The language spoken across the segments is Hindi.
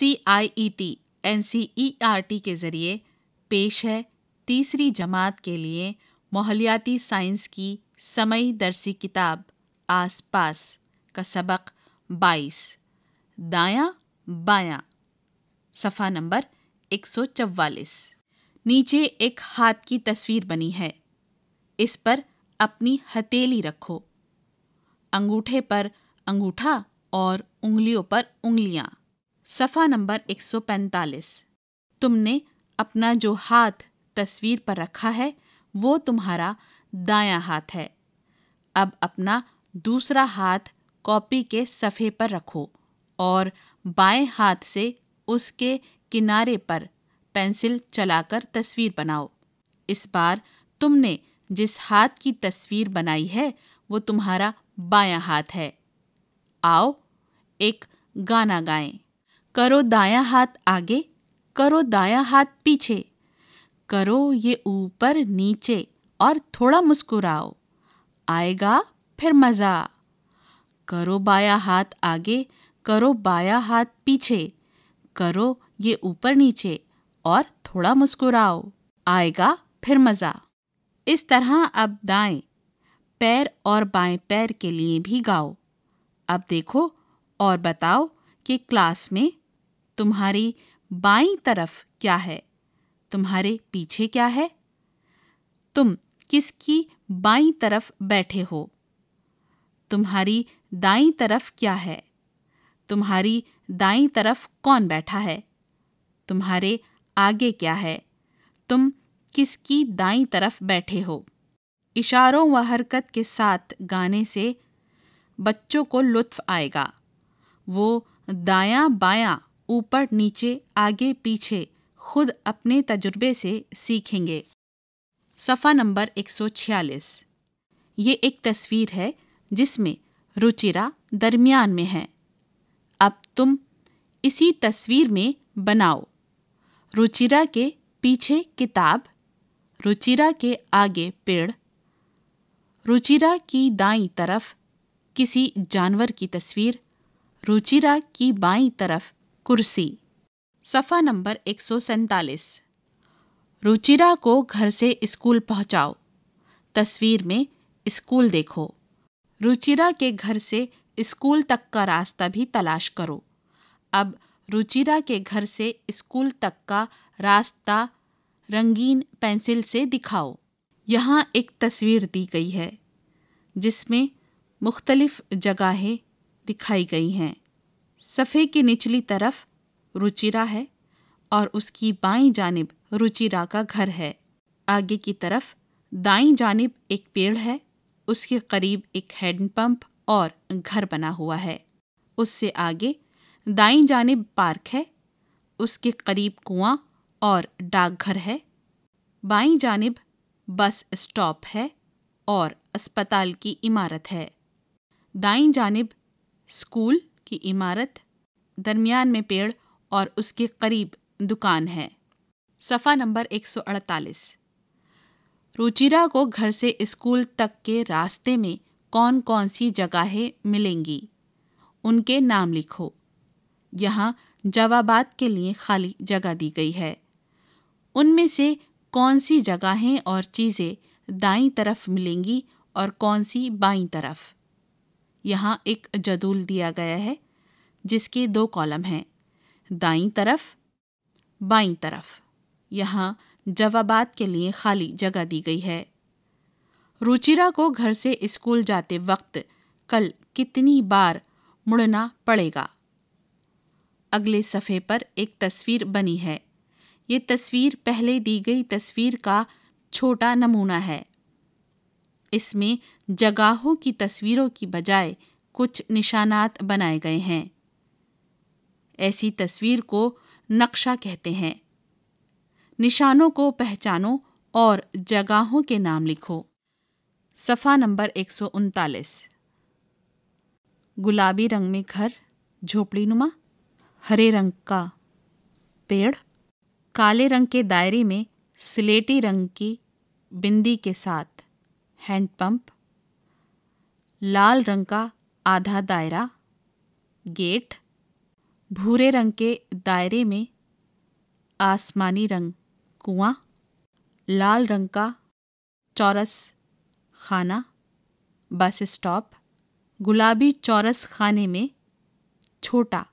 C I E T N C E R T के ज़रिए पेश है तीसरी जमात के लिए माहौलियाती साइंस की समय दरसी किताब आस पास का सबक बाईस दाया बाया सफ़ा नंबर एक सौ चवालीस नीचे एक हाथ की तस्वीर बनी है इस पर अपनी हथेली रखो अंगूठे पर अंगूठा और उंगलियों पर उंगलियां सफ़ा नंबर 145 तुमने अपना जो हाथ तस्वीर पर रखा है वो तुम्हारा दायां हाथ है अब अपना दूसरा हाथ कॉपी के सफ़े पर रखो और बाएं हाथ से उसके किनारे पर पेंसिल चलाकर तस्वीर बनाओ इस बार तुमने जिस हाथ की तस्वीर बनाई है वो तुम्हारा बायां हाथ है आओ एक गाना गाएं करो दायां हाथ आगे करो दायां हाथ पीछे करो ये ऊपर नीचे और थोड़ा मुस्कुराओ आएगा फिर मज़ा करो बाया हाथ आगे करो बाया हाथ पीछे करो ये ऊपर नीचे और थोड़ा मुस्कुराओ आएगा फिर मज़ा इस तरह अब दाएं पैर और बाएं पैर के लिए भी गाओ अब देखो और बताओ कि क्लास में तुम्हारी बाई तरफ क्या है तुम्हारे पीछे क्या है तुम किसकी बाई तरफ बैठे हो तुम्हारी दाई तरफ क्या है तुम्हारी दाई तरफ कौन बैठा है तुम्हारे आगे क्या है तुम किसकी दाई तरफ बैठे हो इशारों व हरकत के साथ गाने से बच्चों को लुत्फ आएगा वो दायां बायां ऊपर नीचे आगे पीछे खुद अपने तजुर्बे से सीखेंगे सफ़ा नंबर 146 ये एक तस्वीर है जिसमें रुचिरा दरमियान में है अब तुम इसी तस्वीर में बनाओ रुचिरा के पीछे किताब रुचिरा के आगे पेड़ रुचिरा की दाई तरफ किसी जानवर की तस्वीर रुचिरा की बाई तरफ कुर्सी सफ़ा नंबर एक सौ सैंतालीस रुचिरा को घर से स्कूल पहुंचाओ तस्वीर में स्कूल देखो रुचिरा के घर से स्कूल तक का रास्ता भी तलाश करो अब रुचिरा के घर से स्कूल तक का रास्ता रंगीन पेंसिल से दिखाओ यहाँ एक तस्वीर दी गई है जिसमें मुख्तलिफ़ जगहें दिखाई गई हैं सफ़े की निचली तरफ रुचिरा है और उसकी बाई जानब रुचिरा का घर है आगे की तरफ दाई जानब एक पेड़ है उसके करीब एक हैंडपम्प और घर बना हुआ है उससे आगे दाई जानब पार्क है उसके करीब कुआं और डाकघर है बाई जानब बस स्टॉप है और अस्पताल की इमारत है दाई जानब स्कूल की इमारत दरमियान में पेड़ और उसके करीब दुकान है सफ़ा नंबर 148 रुचिरा को घर से स्कूल तक के रास्ते में कौन कौन सी जगहें मिलेंगी उनके नाम लिखो यहाँ जवाबात के लिए खाली जगह दी गई है उनमें से कौन सी जगहें और चीज़ें दाईं तरफ मिलेंगी और कौन सी बाईं तरफ यहाँ एक जदूल दिया गया है जिसके दो कॉलम हैं दाई तरफ बाई तरफ यहाँ जवाबात के लिए खाली जगह दी गई है रुचिरा को घर से स्कूल जाते वक्त कल कितनी बार मुड़ना पड़ेगा अगले सफ़े पर एक तस्वीर बनी है ये तस्वीर पहले दी गई तस्वीर का छोटा नमूना है इसमें जगहों की तस्वीरों की बजाय कुछ निशानात बनाए गए हैं ऐसी तस्वीर को नक्शा कहते हैं निशानों को पहचानो और जगहों के नाम लिखो सफ़ा नंबर एक गुलाबी रंग में घर झोपड़ी नुमा हरे रंग का पेड़ काले रंग के दायरे में स्लेटी रंग की बिंदी के साथ हैंडपंप लाल रंग का आधा दायरा गेट भूरे रंग के दायरे में आसमानी रंग कुआं लाल रंग का चौरस खाना बस स्टॉप गुलाबी चौरस खाने में छोटा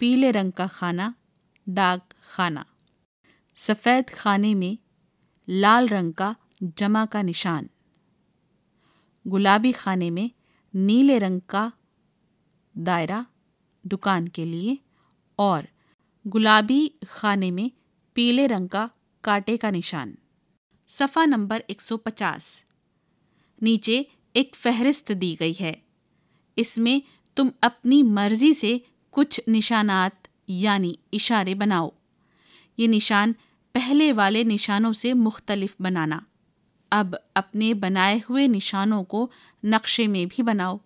पीले रंग का खाना डाक खाना सफ़ेद खाने में लाल रंग का जमा का निशान गुलाबी खाने में नीले रंग का दायरा दुकान के लिए और गुलाबी खाने में पीले रंग का कांटे का निशान सफ़ा नंबर 150 नीचे एक फहरिस्त दी गई है इसमें तुम अपनी मर्ज़ी से कुछ निशानात यानी इशारे बनाओ ये निशान पहले वाले निशानों से मुख्तलफ बनाना अब अपने बनाए हुए निशानों को नक्शे में भी बनाओ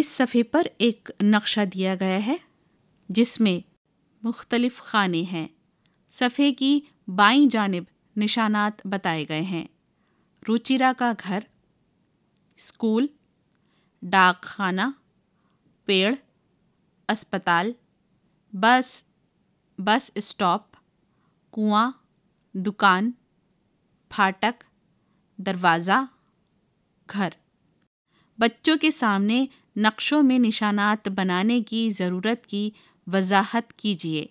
इस सफ़े पर एक नक्शा दिया गया है जिसमें मुख्तलिफ़ खाने हैं सफ़े की बाई जानब निशानात बताए गए हैं रुचिरा का घर स्कूल डाक खाना पेड़ अस्पताल बस बस स्टॉप कुआं दुकान फाटक दरवाज़ा घर बच्चों के सामने नक्शों में निशानात बनाने की ज़रूरत की वजाहत कीजिए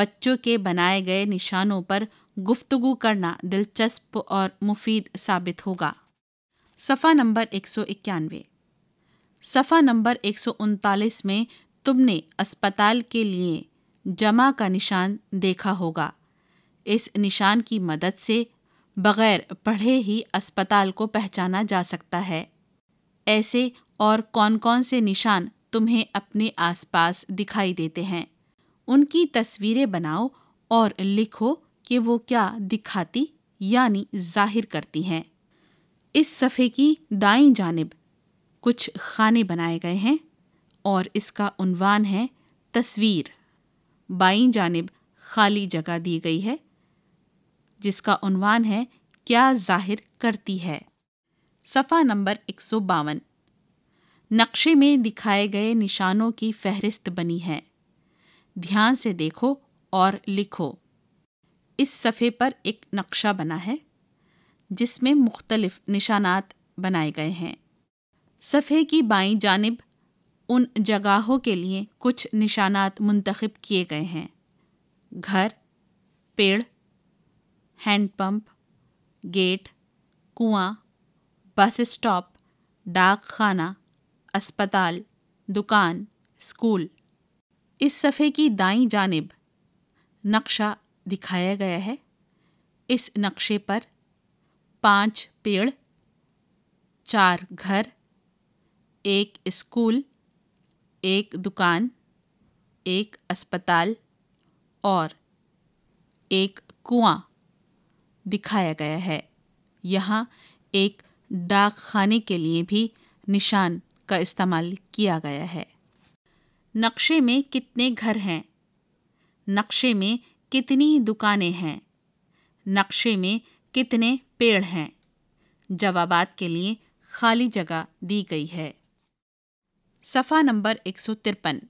बच्चों के बनाए गए निशानों पर गुफ्तगु करना दिलचस्प और मुफीद साबित होगा सफ़ा नंबर एक सौ इक्यानवे सफ़ा नंबर एक सौ उनतालीस में तुमने अस्पताल के लिए जमा का निशान देखा होगा इस निशान की मदद से बगैर पढ़े ही अस्पताल को पहचाना जा सकता है ऐसे और कौन कौन से निशान तुम्हें अपने आसपास दिखाई देते हैं उनकी तस्वीरें बनाओ और लिखो कि वो क्या दिखाती यानी जाहिर करती हैं इस सफ़े की दाई जानब कुछ खाने बनाए गए हैं और इसका उनवान है तस्वीर बाई जानब खाली जगह दी गई है जिसका उनवान है क्या जाहिर करती है सफ़ा नंबर एक सौ बावन नक्शे में दिखाए गए निशानों की फहरिस्त बनी है ध्यान से देखो और लिखो इस सफ़े पर एक नक्शा बना है जिसमें मुख्तलिफ निशानात बनाए गए हैं सफ़े की बाई जानब उन जगहों के लिए कुछ निशानात मुंतखब किए गए हैं घर पेड़ हैंडपम्प गेट कुआं बस स्टॉप डाक खाना अस्पताल दुकान स्कूल इस सफ़े की दाई जानब नक्शा दिखाया गया है इस नक्शे पर पांच पेड़ चार घर एक स्कूल एक दुकान एक अस्पताल और एक कुआं दिखाया गया है यहाँ एक डाक खाने के लिए भी निशान का इस्तेमाल किया गया है नक्शे में कितने घर हैं नक्शे में कितनी दुकानें हैं नक्शे में कितने पेड़ हैं जवाबात के लिए खाली जगह दी गई है सफ़ा नंबर एक सौ तिरपन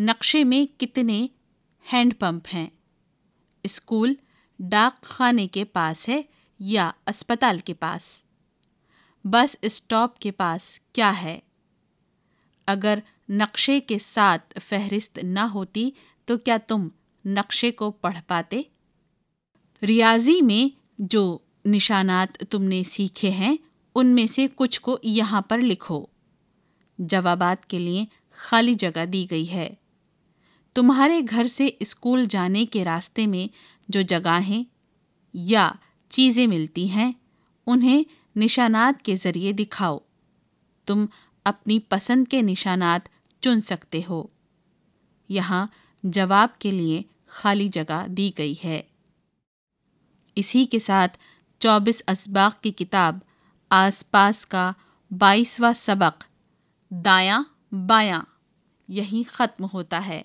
नक्शे में कितने हैंडपम्प हैं स्कूल डाक खाने के पास है या अस्पताल के पास बस स्टॉप के पास क्या है अगर नक्शे के साथ फहरिस्त ना होती तो क्या तुम नक्शे को पढ़ पाते रियाजी में जो निशानात तुमने सीखे हैं उनमें से कुछ को यहाँ पर लिखो जवाबात के लिए खाली जगह दी गई है तुम्हारे घर से स्कूल जाने के रास्ते में जो जगहें या चीज़ें मिलती हैं उन्हें निशानात के ज़रिए दिखाओ तुम अपनी पसंद के निशानात चुन सकते हो यहाँ जवाब के लिए खाली जगह दी गई है इसी के साथ 24 असबाक की किताब आसपास का बाईसवा सबक दायां बायां यहीं ख़त्म होता है